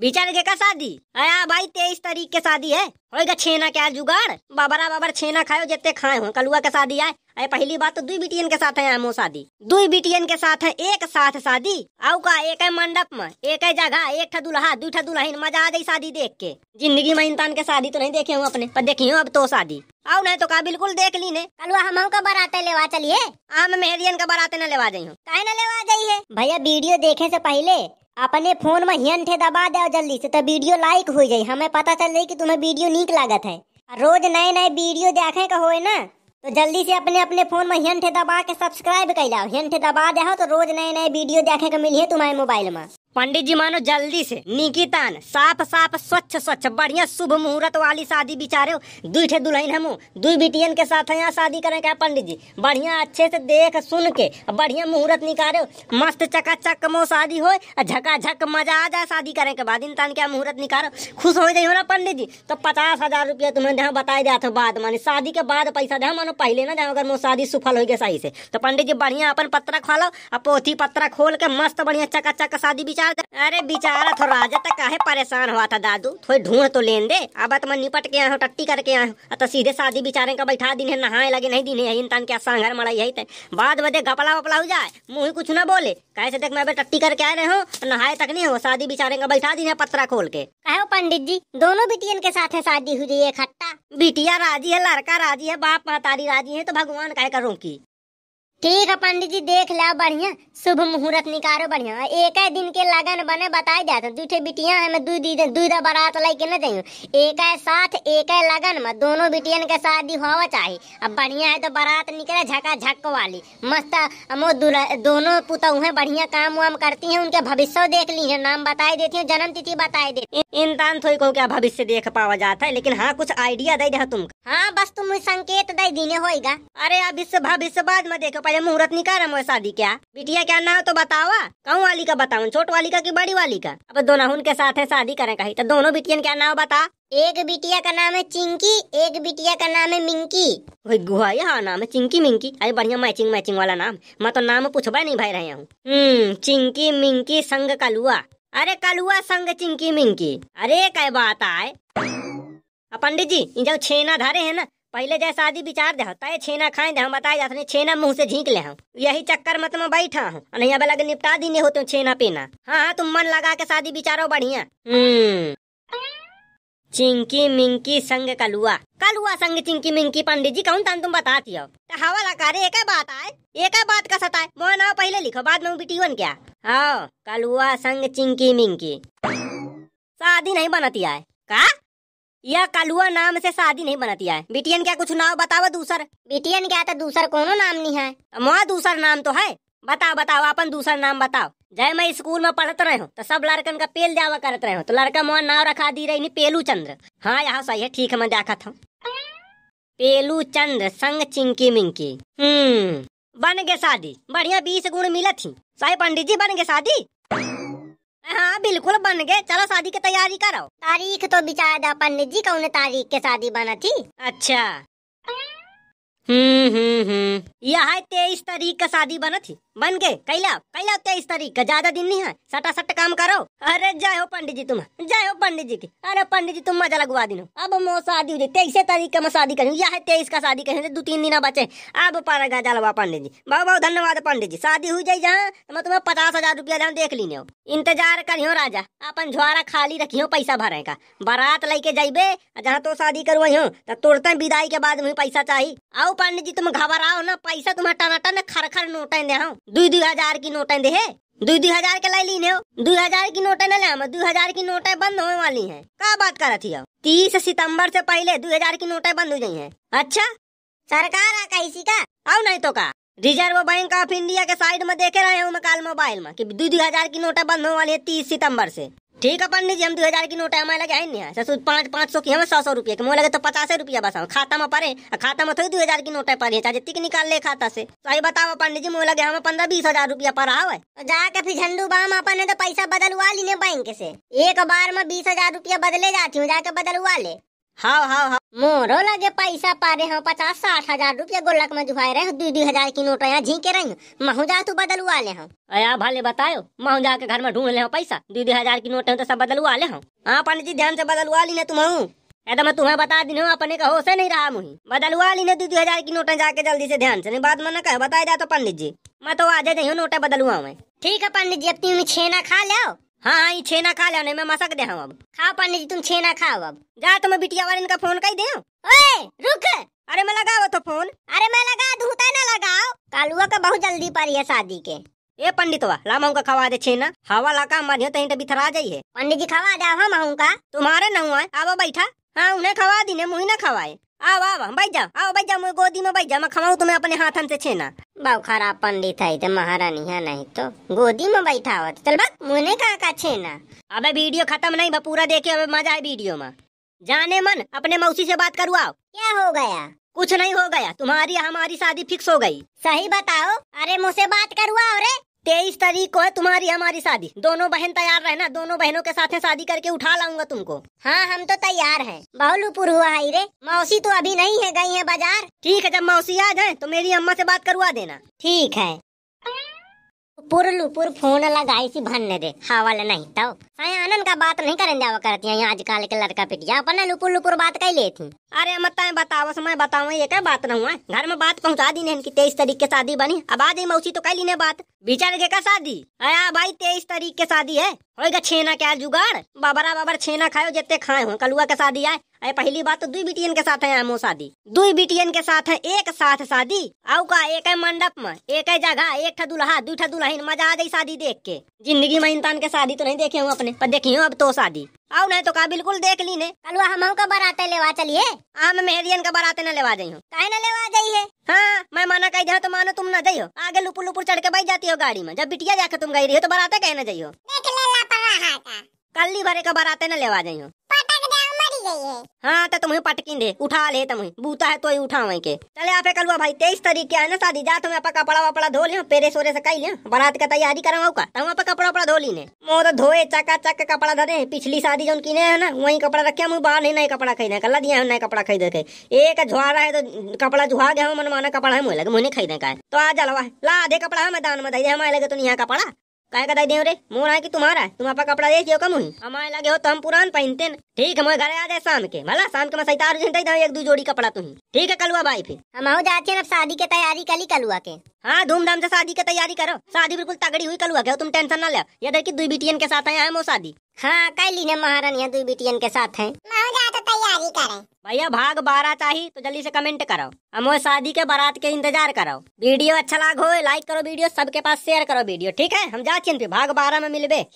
बिचार के का शादी आया हाँ भाई तेईस तारीख के शादी है होएगा छेना क्या जुगाड़ बाबरा बाबर छेना खाओ जितने खाए हो कलुआ के शादी आए अरे पहली बात तो दुई बिटियन के साथ है हमो शादी दुई बिटियन के साथ है एक साथ शादी आऊ का एक है मंडप में एक है जगह एक ठा दुल्हा दू ठा दुल्हन मजा आ गई शादी देख के जिंदगी में इंसान के शादी तो नहीं देखे हूँ अपने पर देखी हूँ अब तो शादी आओ नहीं तो का बिल्कुल देख ली ने कलुआ हम का बराते लेवा चलिए आम मेहरियन का बराते न लेवा जाई हूँ न लेवा जाई भैया वीडियो देखे से पहले अपने फोन में हियन थे दबा दो जल्दी से तो वीडियो लाइक हो जाए हमें पता चल जाए कि तुम्हें वीडियो निक लागत है रोज नए नए वीडियो देखे का हो ना तो जल्दी से अपने अपने फोन में हियन थे दबा के सब्सक्राइब कर लाओ हियन थे दबा दे तो रोज नए नए वीडियो देखे का मिली है तुम्हारे मोबाइल में पंडित जी मानो जल्दी से निकितान साफ साफ स्वच्छ स्वच्छ बढ़िया शुभ मुहूर्त वाली शादी बिचारे दुई ठे दुल्हन हम दुई बिटियन के साथ यहाँ शादी करें क्या पंडित जी बढ़िया अच्छे से देख सुन के बढ़िया मुहूर्त निकाले मस्त चकाचक मो शादी हो झकाझक मजा आ जाए शादी करें के बाद इंसान क्या मुहूर्त निकालो खुश हो हो ना पंडित जी तो पचास हजार रुपया तुम्हें जहाँ बताए जाते हो बाद मानी शादी के बाद पैसा दे मानो पहले ना जाओ अगर मो शादी सफल हो गया सही से तो पंडित जी बढ़िया अपन पत्रा खा लो पोथी पत्रा खोल के मस्त बढ़िया चकाचक शादी बिचार बताओ अरे बेचारा थो राजा तक काहे परेशान हुआ था दादू थोड़ी ढूंढ तो लेन दे अब तुम निपट के आए टट्टी करके आए तो सीधे शादी बिचारे का बैठा दिन है नहाए लगे नहीं दिन है इंसान क्या सांघर मड़ाई है बाद बदे गपला वपला हो जाए मुँह कुछ ना बोले कैसे देख मैं टट्टी करके आए रहे हो नहाए तक नहीं हो शादी बिचारे का बैठा दिन है पत्रा खोल के कहो पंडित जी दोनों बिटियन के साथ है शादी हुई है इकट्ठा बिटिया राजी है लड़का राजी है बाप महतारी राजी है तो भगवान कहे करो रोकी ठीक है पंडित जी देख लो बढ़िया शुभ मुहूर्त निकालो बढ़िया एक ही दिन के लगन बने बताए जाते तो। दू बिटिया है मैं दूध दूध बारात लेके न एक है साथ एक है लगन में दोनों बिटियन के शादी हो चाहिए अब बढ़िया है तो बारात निकले झका झक वाली मस्त मो दोनों पुतऊ है बढ़िया काम वाम करती है उनके भविष्य देख ली है नाम बताए देती है जन्म तिथि बताए देती इंसान थोड़ी को क्या भविष्य देख पावा जाता है लेकिन हाँ कुछ आइडिया दे तुम हाँ बस तुम संकेत दे दीने होगा अरे अभी भविष्य बाद में देखो पहले मुहूर्त निकाल मोह शादी क्या बिटिया क्या ना हो तो बतावा हाँ? कहूँ वाली का बताऊ छोट वाली का की बड़ी वाली का अब दोनों उनके साथ है शादी करें कही तो दोनों बिटियन क्या नाम बता एक बिटिया का नाम है चिंकी एक बिटिया का नाम है मिंकी भाई गुहा यहाँ नाम है चिंकी मिंकी अरे बढ़िया मैचिंग मैचिंग वाला नाम मैं तो नाम पूछवा नहीं भाई रहे हूँ हम्म, चिंकी मिंकी संग कलुआ अरे कलुआ संग चिंकी मिंकी अरे कई बात आए पंडित जी जब छेना धारे है ना पहले जाए शादी विचार दे तय छेना खाए दे बताए जाते छेना मुंह से झींक ले हूँ यही चक्कर मत में बैठा हूँ नहीं अब लगे निपटा दी नहीं होते छेना पीना हाँ हाँ तुम मन लगा के शादी विचारो बढ़िया हम्म। चिंकी मिंकी संग कलुआ कलुआ संग चिंकी मिंकी पंडित जी कहूँ तुम बताती हो तो हवा लकारे एक बात आए एक बात का सताए मोह नाव पहले लिखो बाद में बिटी बन क्या हाँ कलुआ संग चिंकी मिंकी शादी नहीं बनती आए का यह कालुआ नाम से शादी नहीं बनती है बिटियन क्या कुछ नाम बताओ दूसर बिटियन क्या था तो दूसर कोनो नाम नहीं है वहाँ दूसर नाम तो है बताओ बताओ अपन दूसर नाम बताओ जय मैं स्कूल में पढ़त रहे हूँ तो सब लड़कन का पेल जावा करत रहे हूँ तो लड़का मोह नाव रखा दी रही पेलू चंद्र हाँ यहाँ सही है ठीक है मैं देखा था पेलू चंद्र संग चिंकी मिंकी हम्म बन गए शादी बढ़िया बीस गुण मिला थी साई पंडित जी बन गए शादी हाँ बिल्कुल बन गए चलो शादी की तैयारी करो तारीख तो बिचारा पंडित जी का उन्हें तारीख के शादी बना थी अच्छा हम्म, हम्म, हम्म। यहाँ तेईस तारीख का शादी बना थी बन गए कैला कैला तेईस तारीख का ज्यादा दिन नहीं है सटा सट काम करो अरे जय हो पंडित जी तुम जय हो पंडित जी की अरे पंडित जी तुम मजा लगवा दिनो अब मो शादी हो जाए तेईस तारीख का मैं शादी करूँ यहाँ तेईस का शादी करें दो तीन दिन बचे अब पारा गाजा पंडित जी बहुत बहुत धन्यवाद पंडित जी शादी हो जाए जहाँ मैं तुम्हें पचास हजार रूपया जहाँ देख लीने इंतजार करियो राजा अपन झुआरा खाली रखियो पैसा भरे का बारात लेके जाइबे जहाँ तो शादी करवाई हो तो तुरते विदाई के बाद पैसा चाहिए आओ पांडे जी तुम घबराओ ना पैसा तुम टनाटा ने खर खर नोट दे दू दू हजार की नोट दे दू दू हजार के लाई ली हो दू हजार की नोट न लिया दू हजार की नोट बंद होने वाली है क्या बात कर रही हो तीस सितंबर से पहले दो हजार की नोट बंद हो गई है अच्छा सरकार है कैसी का आओ नहीं तो का रिजर्व बैंक ऑफ इंडिया के साइड में देखे रहे हूँ मोबाइल में कि दो हजार की नोट बंद होने वाली है तीस सितंबर से ठीक है पंडित जी हम दो हजार की नोट हमारे लगे आई नहीं है पाँच पाँच सौ की हमें हाँ, सौ सौ रुपये की मोह लगे तो पचास रुपया बस हाँ, खाता में पड़े खाता में थोड़ी दो हजार की नोट है पड़े चाहे जितनी निकाल ले खाता से सही तो बताओ पंडित जी मोह लगे हमें हाँ, पंद्रह बीस हजार रुपया पड़ा हुआ तो जाके फिर झंडू बाम अपन ने तो पैसा बदलवा ली ने बैंक से एक बार में बीस हजार रुपया बदले जाती हूँ जाके बदलवा ले हाँ हाँ हाँ मोरो लगे पैसा रहे हो पचास साठ हजार रूपया गोलक में जुआ रहे दू दू हजार की नोट यहाँ झीके रही हूँ महू जा तू बदलवा ले हूँ अया भले बताओ महू जा के घर में ढूंढ ले हो पैसा दू दू हजार की नोट है तो सब बदलवा ले हूँ हाँ पंडित जी ध्यान से बदलवा ली ना तुम तो मैं तुम्हें बता दी हूँ अपने का होश नहीं रहा मुही बदलवा ली ना दू दू हजार की नोट जाके जल्दी से ध्यान से नहीं बाद में ना कहे बताया जाए तो पंडित जी मैं तो आज हूँ नोटे बदलवा मैं ठीक है पंडित जी अब तुम छेना खा लो हाँ ये छेना खा लेने मैं मसक दे हम अब खा पांडे जी तुम छेना खाओ अब जा तुम्हें बिटिया वाले इनका फोन कर दे ओए रुक अरे मैं लगाओ तो फोन अरे मैं लगा दू ना लगाओ कालुआ का बहुत जल्दी पर है शादी के ए पंडित पंडितवा लामा का खवा दे छेना हवा लाका मरियो तहीं तो बिथरा है पंडित जी खवा जाओ हम का तुम्हारे नहुआ आवा बैठा हाँ उन्हें खवा दी ने मुही ना खवाए आओ आओ भाई जाओ आओ भाई जाओ मैं गोदी में भाई जाओ मैं खवाऊं तुम्हें अपने हाथन से छेना बाबू खराब पंडित है तो महारानी है नहीं तो गोदी में बैठा हो तो चल बस मुने का का छेना अबे वीडियो खत्म नहीं बा पूरा देखे अबे मजा आए वीडियो में जाने मन अपने मौसी से बात करवाओ क्या हो गया कुछ नहीं हो गया तुम्हारी हमारी शादी फिक्स हो गई सही बताओ अरे मुझसे बात करवाओ रे तेईस तारीख को है तुम्हारी हमारी शादी दोनों बहन तैयार रहना दोनों बहनों के साथ शादी करके उठा लाऊंगा तुमको हाँ हम तो तैयार है बहुलूपुर हुआ है रे मौसी तो अभी नहीं है गई है बाजार ठीक है जब मौसी आ जाए तो मेरी अम्मा से बात करवा देना ठीक है लू पूर फोन लगाई सी भन्ने दे हवाले नहीं तो साय आनंद का बात नहीं करें जावा करती है आजकल के लड़का पिटिया अपन लुपुर लुपुर बात कही ले थी अरे मत बताओ मैं बताओ ये क्या बात रहूँ घर में बात पहुँचा दी इनकी तेईस तारीख के शादी बनी अब आ गई मौसी तो कह ली ने बात बिचार के का शादी अरे भाई तेईस तारीख के शादी है होएगा छेना क्या जुगाड़ बाबरा बाबर छेना खाओ जितने खाए हो कलुआ के शादी आए अरे पहली बात तो दुई बिटियन के साथ है हमो शादी दुई बिटियन के साथ है एक साथ शादी आउ का एक है मंडप में एक है जगह एक दुल्हा दू दुल्हन मजा आ गई शादी देख के जिंदगी में इंसान के शादी तो नहीं देखे हूँ अपने पर देखी हूँ अब तो शादी आओ नहीं तो का बिल्कुल देख ली ने कल हम हमको बराते लेवा चलिए हम मेहरियन का बराते न लेवा जाई कहे न लेवा जाई है हाँ मैं माना कही जाओ तो मानो तुम न जाइयो आगे लुपुर लुपुर चढ़ के बैठ जाती हो गाड़ी में जब बिटिया जाकर तुम गई रही हो तो बराते कहे न जाइयो कल भरे का बराते न लेवा जाई हाँ तो तुम्हें पटकी दे उठा ले तुम बूता है तो ही उठा के चले आप कल हुआ भाई तेईस तारीख के है ना शादी जा तुम्हें कपड़ा वपड़ा धो लिया पेरे सोरे से कही लिया बारात का तैयारी करा का तुम आप कपड़ा वपड़ा धो ली ने मोह तो धोए चका चक कपड़ा धरे पिछली शादी जो किने है ना वही कपड़ा रखे मुझे बाहर नहीं नए कपड़ा खरीदे कल दिया नए कपड़ा खरीदे के एक रहा है तो कपड़ा झुआ गया मनमाना कपड़ा है मुझे लगे मुझे नहीं खरीदे का है तो आ जा ला आधे कपड़ा है मैदान में दे हमारे लगे तो नहीं कपड़ा काय कदाई देव रे मोर आए की तुम्हारा है तुम आपका कपड़ा देख लियो कम हमारे लगे हो तो हम पुरान पहनते हैं ठीक हमारे घर आ जाए शाम के भला शाम के मैं सैतार दे एक दो जोड़ी कपड़ा तुम ठीक है कलुआ भाई फिर हम आओ जाते हैं अब शादी की तैयारी कली कलुआ के हाँ धूमधाम से शादी की तैयारी करो शादी बिल्कुल तगड़ी हुई कलुआ के तुम टेंशन ना ले ये देखिए दुई बिटियन के साथ आए हम शादी हाँ कह ली ना महारानी दुई बिटियन के साथ है शादी करे भैया भाग बारात आई तो जल्दी से कमेंट करो हम शादी के बारात के इंतजार करो वीडियो अच्छा लागो लाइक करो वीडियो सबके पास शेयर करो वीडियो ठीक है हम जाती भाग बारह में मिलबे